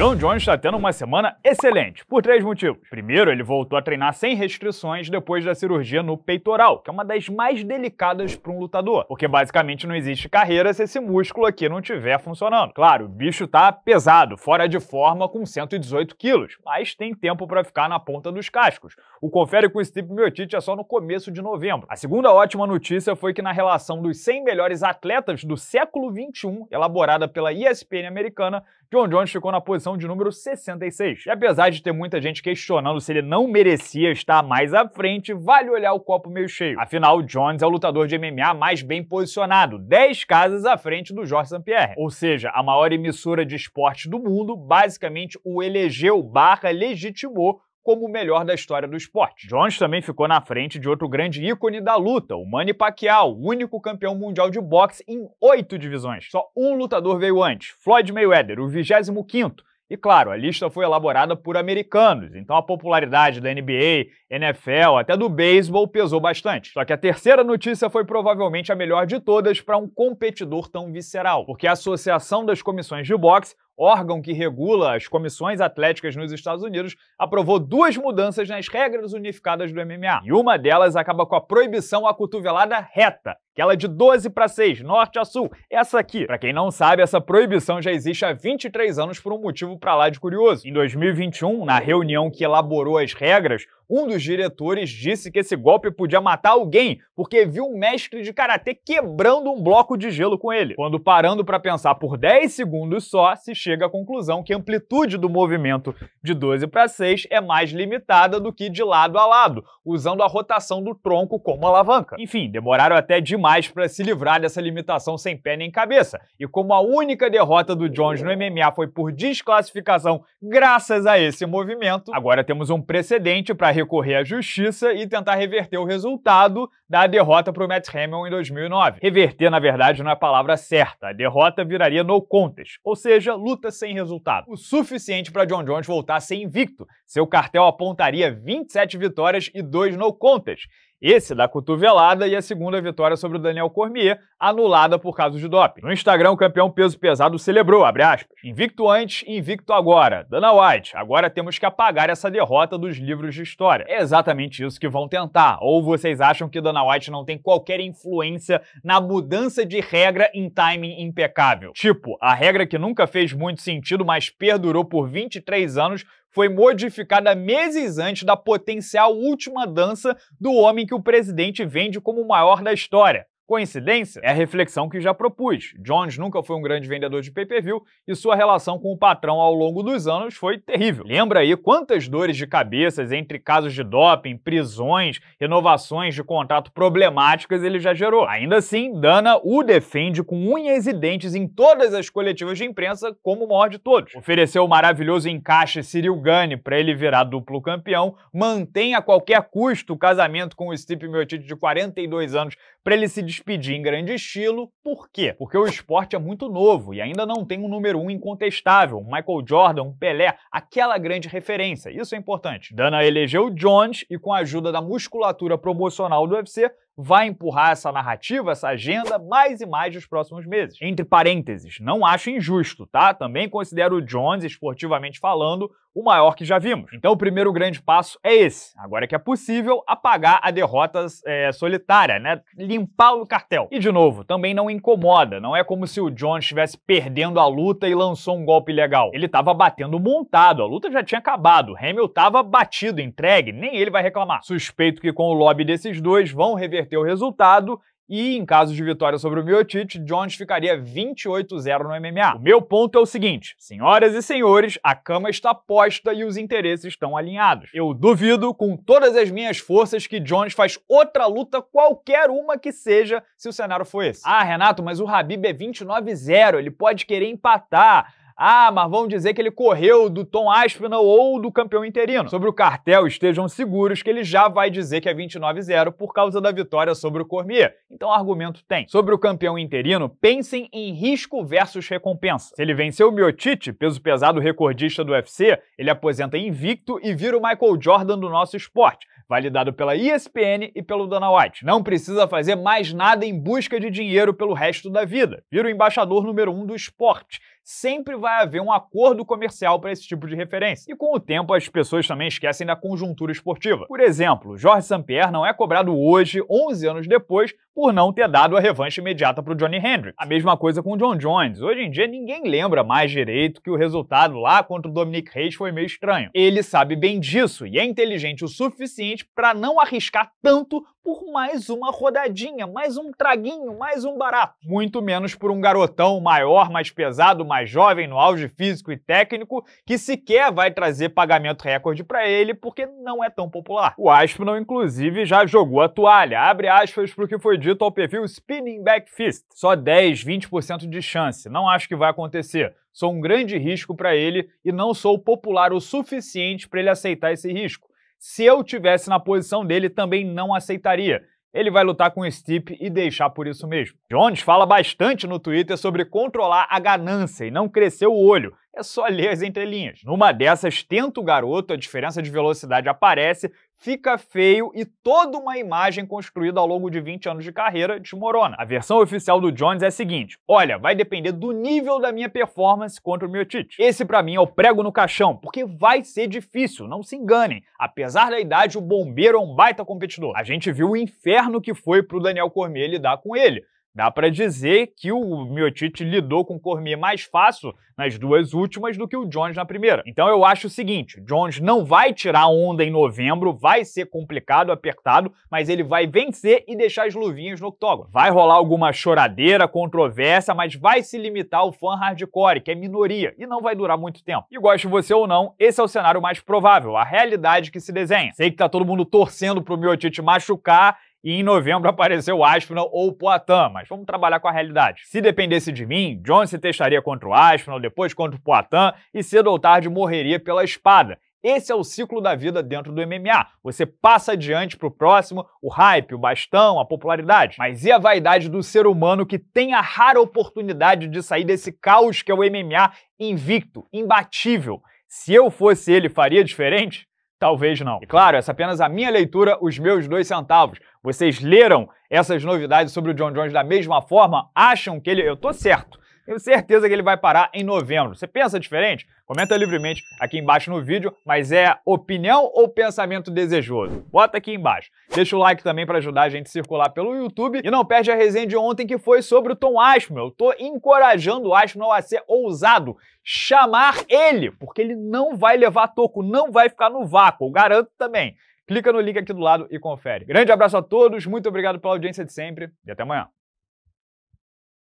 John Jones está tendo uma semana excelente, por três motivos. Primeiro, ele voltou a treinar sem restrições depois da cirurgia no peitoral, que é uma das mais delicadas para um lutador, porque basicamente não existe carreira se esse músculo aqui não estiver funcionando. Claro, o bicho tá pesado, fora de forma com 118 quilos, mas tem tempo para ficar na ponta dos cascos. O confere com o Steve Miotic é só no começo de novembro. A segunda ótima notícia foi que na relação dos 100 melhores atletas do século 21, elaborada pela ESPN americana, John Jones ficou na posição posição de número 66. E apesar de ter muita gente questionando se ele não merecia estar mais à frente, vale olhar o copo meio cheio. Afinal, Jones é o lutador de MMA mais bem posicionado, 10 casas à frente do Jorge St. Pierre. Ou seja, a maior emissora de esporte do mundo basicamente o elegeu barra legitimou como o melhor da história do esporte. Jones também ficou na frente de outro grande ícone da luta, o Manny Pacquiao, único campeão mundial de boxe em oito divisões. Só um lutador veio antes, Floyd Mayweather, o 25º, e claro, a lista foi elaborada por americanos, então a popularidade da NBA, NFL, até do beisebol pesou bastante. Só que a terceira notícia foi provavelmente a melhor de todas para um competidor tão visceral, porque a Associação das Comissões de Boxe órgão que regula as comissões atléticas nos Estados Unidos, aprovou duas mudanças nas regras unificadas do MMA. E uma delas acaba com a proibição à cotovelada reta, que de 12 para 6, norte a sul. Essa aqui, para quem não sabe, essa proibição já existe há 23 anos por um motivo para lá de curioso. Em 2021, na reunião que elaborou as regras, um dos diretores disse que esse golpe podia matar alguém, porque viu um mestre de karatê quebrando um bloco de gelo com ele. Quando parando para pensar por 10 segundos só, se chega à conclusão que a amplitude do movimento de 12 para 6 é mais limitada do que de lado a lado, usando a rotação do tronco como alavanca. Enfim, demoraram até demais para se livrar dessa limitação sem pé nem cabeça. E como a única derrota do Jones no MMA foi por desclassificação graças a esse movimento, agora temos um precedente para recorrer à justiça e tentar reverter o resultado da derrota para o Matt Hamilton em 2009. Reverter, na verdade, não é a palavra certa. A derrota viraria no contest, ou seja, luta sem resultado. O suficiente para John Jones voltar a ser invicto. Seu cartel apontaria 27 vitórias e 2 no contest. Esse da cotovelada e a segunda vitória sobre o Daniel Cormier, anulada por causa de doping. No Instagram, o campeão peso pesado celebrou, aspas, invicto antes, invicto agora. Dana White, agora temos que apagar essa derrota dos livros de história. É exatamente isso que vão tentar. Ou vocês acham que Dana White não tem qualquer influência na mudança de regra em timing impecável? Tipo, a regra que nunca fez muito sentido, mas perdurou por 23 anos, foi modificada meses antes da potencial última dança do homem que o presidente vende como o maior da história. Coincidência? É a reflexão que já propus. Jones nunca foi um grande vendedor de pay-per-view e sua relação com o patrão ao longo dos anos foi terrível. Lembra aí quantas dores de cabeças entre casos de doping, prisões, renovações de contrato problemáticas ele já gerou. Ainda assim, Dana o defende com unhas e dentes em todas as coletivas de imprensa como o maior de todos. Ofereceu o maravilhoso encaixe Cyril Gane para ele virar duplo campeão, mantém a qualquer custo o casamento com o Stipe Miocic de 42 anos para ele se despedir em grande estilo. Por quê? Porque o esporte é muito novo e ainda não tem um número um incontestável, Michael Jordan, Pelé, aquela grande referência. Isso é importante. Dana elegeu Jones e, com a ajuda da musculatura promocional do UFC, vai empurrar essa narrativa, essa agenda, mais e mais nos próximos meses. Entre parênteses, não acho injusto, tá? Também considero o Jones, esportivamente falando, o maior que já vimos. Então o primeiro grande passo é esse. Agora é que é possível apagar a derrota é, solitária, né? Limpar o cartel. E de novo, também não incomoda. Não é como se o Jones estivesse perdendo a luta e lançou um golpe legal. Ele estava batendo montado, a luta já tinha acabado. Hamilton estava batido, entregue, nem ele vai reclamar. Suspeito que com o lobby desses dois vão reverter reverter o resultado e em caso de vitória sobre o Miocic, Jones ficaria 28-0 no MMA. O meu ponto é o seguinte, senhoras e senhores, a cama está posta e os interesses estão alinhados. Eu duvido com todas as minhas forças que Jones faz outra luta, qualquer uma que seja, se o cenário for esse. Ah, Renato, mas o Habib é 29-0, ele pode querer empatar. Ah, mas vão dizer que ele correu do Tom Aspinall ou do campeão interino. Sobre o cartel, estejam seguros que ele já vai dizer que é 29-0 por causa da vitória sobre o Cormier. Então, argumento tem. Sobre o campeão interino, pensem em risco versus recompensa. Se ele venceu o Miotite, peso pesado recordista do UFC, ele aposenta invicto e vira o Michael Jordan do nosso esporte, validado pela ESPN e pelo Dana White. Não precisa fazer mais nada em busca de dinheiro pelo resto da vida. Vira o embaixador número um do esporte sempre vai haver um acordo comercial para esse tipo de referência. E com o tempo, as pessoas também esquecem da conjuntura esportiva. Por exemplo, Jorge Sampier não é cobrado hoje, 11 anos depois, por não ter dado a revanche imediata para o Johnny Hendricks. A mesma coisa com o John Jones. Hoje em dia, ninguém lembra mais direito que o resultado lá contra o Dominic Reis foi meio estranho. Ele sabe bem disso e é inteligente o suficiente para não arriscar tanto por mais uma rodadinha, mais um traguinho, mais um barato. Muito menos por um garotão maior, mais pesado, mais jovem, no auge físico e técnico, que sequer vai trazer pagamento recorde para ele porque não é tão popular. O Aspinall, inclusive, já jogou a toalha. Abre aspas para o que foi dito ao perfil Spinning Back Fist. Só 10, 20% de chance. Não acho que vai acontecer sou um grande risco para ele e não sou popular o suficiente para ele aceitar esse risco. Se eu tivesse na posição dele, também não aceitaria. Ele vai lutar com o Stipe e deixar por isso mesmo. Jones fala bastante no Twitter sobre controlar a ganância e não crescer o olho. É só ler as entrelinhas. Numa dessas, tenta o garoto, a diferença de velocidade aparece fica feio e toda uma imagem construída ao longo de 20 anos de carreira desmorona. A versão oficial do Jones é a seguinte: olha, vai depender do nível da minha performance contra o Miotite. Esse para mim é o prego no caixão, porque vai ser difícil, não se enganem. Apesar da idade, o bombeiro é um baita competidor. A gente viu o inferno que foi pro Daniel Cormier lidar com ele. Dá para dizer que o Miotic lidou com o Cormier mais fácil nas duas últimas do que o Jones na primeira. Então eu acho o seguinte, Jones não vai tirar onda em novembro, vai ser complicado, apertado, mas ele vai vencer e deixar as luvinhas no octógono. Vai rolar alguma choradeira, controvérsia, mas vai se limitar ao fã hardcore, que é minoria, e não vai durar muito tempo. E goste você ou não, esse é o cenário mais provável, a realidade que se desenha. Sei que tá todo mundo torcendo pro Miotic machucar e em novembro apareceu o Aspinall ou o Poitin, mas vamos trabalhar com a realidade. Se dependesse de mim, John se testaria contra o Aspinall, depois contra o Poitin e cedo ou tarde morreria pela espada. Esse é o ciclo da vida dentro do MMA. Você passa adiante para o próximo o hype, o bastão, a popularidade. Mas e a vaidade do ser humano que tem a rara oportunidade de sair desse caos que é o MMA invicto, imbatível? Se eu fosse ele, faria diferente? Talvez não. E claro, essa é apenas a minha leitura, os meus dois centavos. Vocês leram essas novidades sobre o John Jones da mesma forma? Acham que ele. Eu tô certo tenho certeza que ele vai parar em novembro. Você pensa diferente? Comenta livremente aqui embaixo no vídeo, mas é opinião ou pensamento desejoso? Bota aqui embaixo. Deixa o like também para ajudar a gente a circular pelo YouTube e não perde a resenha de ontem que foi sobre o Tom Ashman. Eu tô encorajando o Ashman a ser ousado, chamar ele, porque ele não vai levar toco, não vai ficar no vácuo, eu garanto também. Clica no link aqui do lado e confere. Grande abraço a todos, muito obrigado pela audiência de sempre e até amanhã.